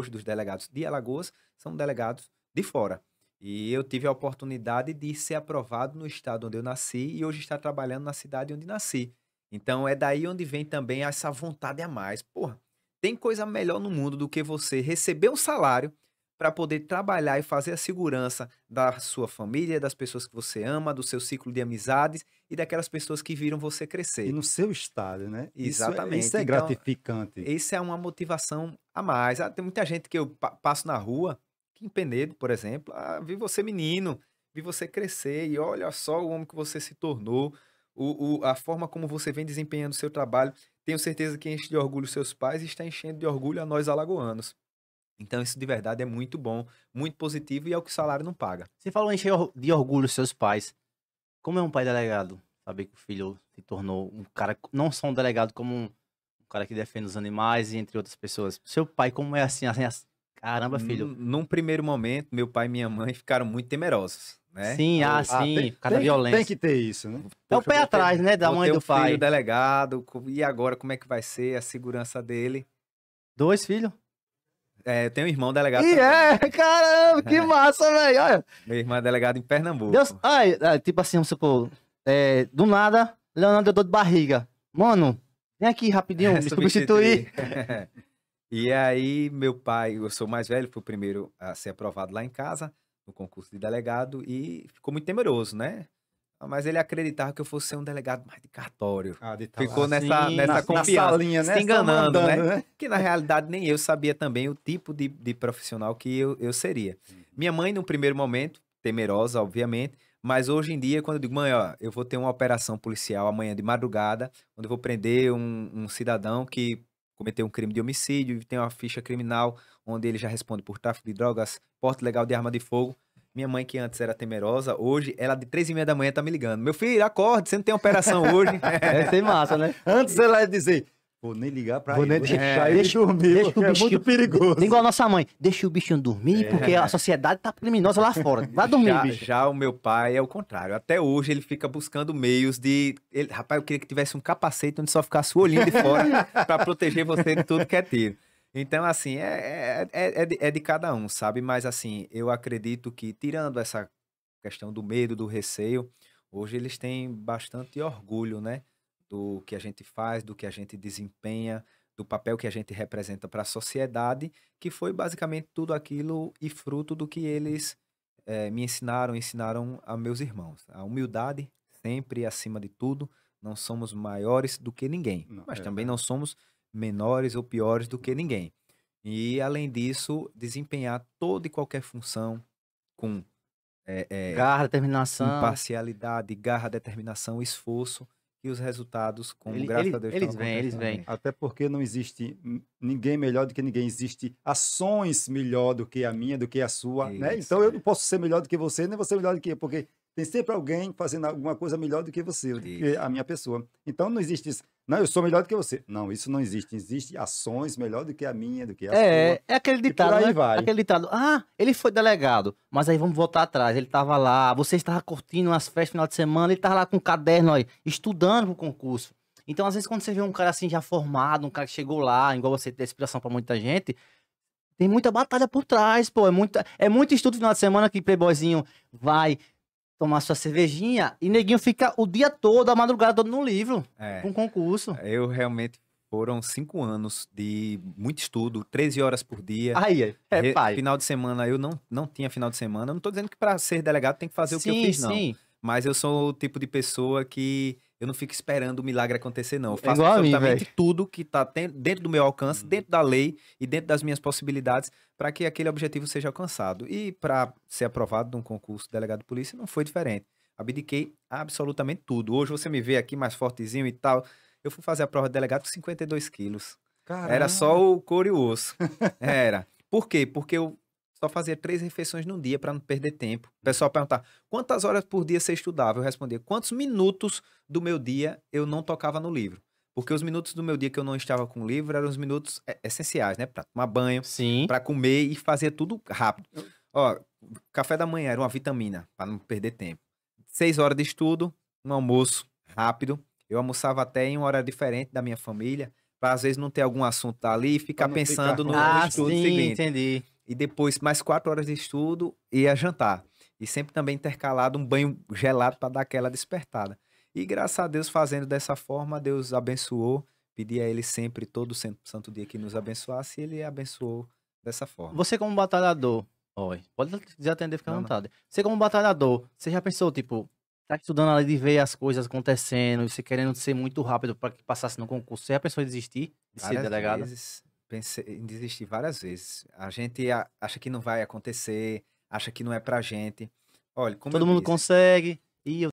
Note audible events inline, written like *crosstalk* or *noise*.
hoje dos delegados de Alagoas são delegados de fora. E eu tive a oportunidade de ser aprovado no estado onde eu nasci e hoje estar trabalhando na cidade onde nasci. Então é daí onde vem também essa vontade a mais. Porra, tem coisa melhor no mundo do que você receber um salário, para poder trabalhar e fazer a segurança da sua família, das pessoas que você ama, do seu ciclo de amizades e daquelas pessoas que viram você crescer. E no seu estado, né? Exatamente. Isso é, isso é então, gratificante. Isso é uma motivação a mais. Ah, tem muita gente que eu pa passo na rua, em Penedo, por exemplo, ah, vi você menino, vi você crescer e olha só o homem que você se tornou, o, o a forma como você vem desempenhando o seu trabalho. Tenho certeza que enche de orgulho seus pais e está enchendo de orgulho a nós alagoanos. Então, isso de verdade é muito bom, muito positivo e é o que o salário não paga. Você falou em cheio de orgulho dos seus pais. Como é um pai delegado? Saber que o filho se tornou um cara, não só um delegado, como um, cara que defende os animais e entre outras pessoas. Seu pai, como é assim? assim, assim caramba, filho. Num, num primeiro momento, meu pai e minha mãe ficaram muito temerosos. Né? Sim, ah, ah sim, cada violência. Tem que ter isso, né? É o pé atrás, ter, né, da mãe do pai. filho delegado, e agora como é que vai ser a segurança dele? Dois filhos? É, eu tenho um irmão delegado. E também. é, caramba, que *laughs* é. massa, velho. Meu irmão é delegado em Pernambuco. Deus, ai, tipo assim, vamos supor, é, do nada, Leonardo deu de barriga. Mano, vem aqui rapidinho, *laughs* é, me substituir. *laughs* e aí, meu pai, eu sou mais velho, fui o primeiro a ser aprovado lá em casa, no concurso de delegado, e ficou muito temeroso, né? Mas ele acreditava que eu fosse ser um delegado mais de cartório. Ah, de Ficou assim, nessa, nessa na, confiança. Salinha, né? Se enganando, mandando, né? né? Que na realidade nem eu sabia também o tipo de, de profissional que eu, eu seria. Uhum. Minha mãe, no primeiro momento, temerosa, obviamente, mas hoje em dia, quando eu digo, mãe, ó, eu vou ter uma operação policial amanhã de madrugada, onde eu vou prender um, um cidadão que cometeu um crime de homicídio e tem uma ficha criminal onde ele já responde por tráfico de drogas, porte legal de arma de fogo. Minha mãe, que antes era temerosa, hoje, ela de três e meia da manhã tá me ligando. Meu filho, acorde, você não tem operação hoje. *laughs* é ser é massa, né? *laughs* Antes ela ia dizer, Vou nem ligar pra Vou ele. Deixa, é, dormir, deixa o bichinho, é muito perigoso. De, igual a nossa mãe, deixa o bichinho dormir, é. porque a sociedade tá criminosa lá fora. Vai dormir, já, bicho. Já o meu pai é o contrário. Até hoje ele fica buscando meios de... Ele, rapaz, eu queria que tivesse um capacete onde só ficasse o olhinho de fora *laughs* para proteger você de tudo que é tiro. Então, assim, é, é, é, é, de, é de cada um, sabe? Mas, assim, eu acredito que, tirando essa questão do medo, do receio, hoje eles têm bastante orgulho, né? Do que a gente faz, do que a gente desempenha, do papel que a gente representa para a sociedade, que foi basicamente tudo aquilo e fruto do que eles é, me ensinaram, ensinaram a meus irmãos. A humildade sempre acima de tudo. Não somos maiores do que ninguém, não, mas é, também não somos menores ou piores do que ninguém. E, além disso, desempenhar toda e qualquer função com é, é, garra, determinação, imparcialidade, garra, determinação, esforço e os resultados, como ele, graças ele, a Deus, eles vêm, eles vêm. Até porque não existe ninguém melhor do que ninguém, existe ações melhor do que a minha, do que a sua, né? Isso, né? Então é. eu não posso ser melhor do que você, nem você melhor do que eu, porque tem sempre alguém fazendo alguma coisa melhor do que você, do que a minha pessoa. Então não existe isso. Não, eu sou melhor do que você. Não, isso não existe. Existem ações melhor do que a minha, do que a é, sua. É aquele ditado. aí né? vai. Aquele ditado. Ah, ele foi delegado, mas aí vamos voltar atrás. Ele estava lá, você estava curtindo as festas no final de semana, ele estava lá com um caderno aí, estudando pro concurso. Então, às vezes, quando você vê um cara assim já formado, um cara que chegou lá, igual você tem inspiração para muita gente, tem muita batalha por trás, pô. É, muita, é muito estudo no final de semana que Playboyzinho vai, tomar sua cervejinha e neguinho fica o dia todo, a madrugada no livro, é, concurso. Eu realmente foram cinco anos de muito estudo, 13 horas por dia. Aí, é, é pai. Final de semana eu não, não tinha final de semana. Eu não tô dizendo que para ser delegado tem que fazer sim, o que eu fiz, não. Sim. Mas eu sou o tipo de pessoa que eu não fico esperando o milagre acontecer, não. Eu é faço é absolutamente mim, tudo que está dentro do meu alcance, uhum. dentro da lei e dentro das minhas possibilidades para que aquele objetivo seja alcançado. E para ser aprovado num concurso de delegado de polícia não foi diferente. Abdiquei absolutamente tudo. Hoje você me vê aqui mais fortezinho e tal. Eu fui fazer a prova de delegado com 52 quilos. Caramba. Era só o couro e o osso. *laughs* Era. Por quê? Porque eu só fazia três refeições no dia para não perder tempo. O pessoal perguntar quantas horas por dia você estudava? Eu respondia quantos minutos do meu dia eu não tocava no livro. Porque os minutos do meu dia que eu não estava com o livro eram os minutos é, essenciais, né? Para tomar banho, para comer e fazer tudo rápido. Ó, café da manhã era uma vitamina, para não perder tempo. Seis horas de estudo, um almoço rápido. Eu almoçava até em uma hora diferente da minha família, para às vezes não ter algum assunto ali e ficar pensando ficar... no ah, estudo sim, seguinte. entendi e depois mais quatro horas de estudo e a jantar. E sempre também intercalado um banho gelado para dar aquela despertada. E graças a Deus, fazendo dessa forma, Deus abençoou. Pedi a Ele sempre, todo santo dia, que nos abençoasse, e Ele abençoou dessa forma. Você, como batalhador, Oi. Pode desatender, fica à vontade. Não. Você, como batalhador, você já pensou, tipo, tá estudando ali de ver as coisas acontecendo, e você querendo ser muito rápido para que passasse no concurso, você já pensou em desistir de Várias ser delegado? Vezes pensei em desistir várias vezes. A gente acha que não vai acontecer, acha que não é pra gente. Olha, Todo mundo disse, consegue. E eu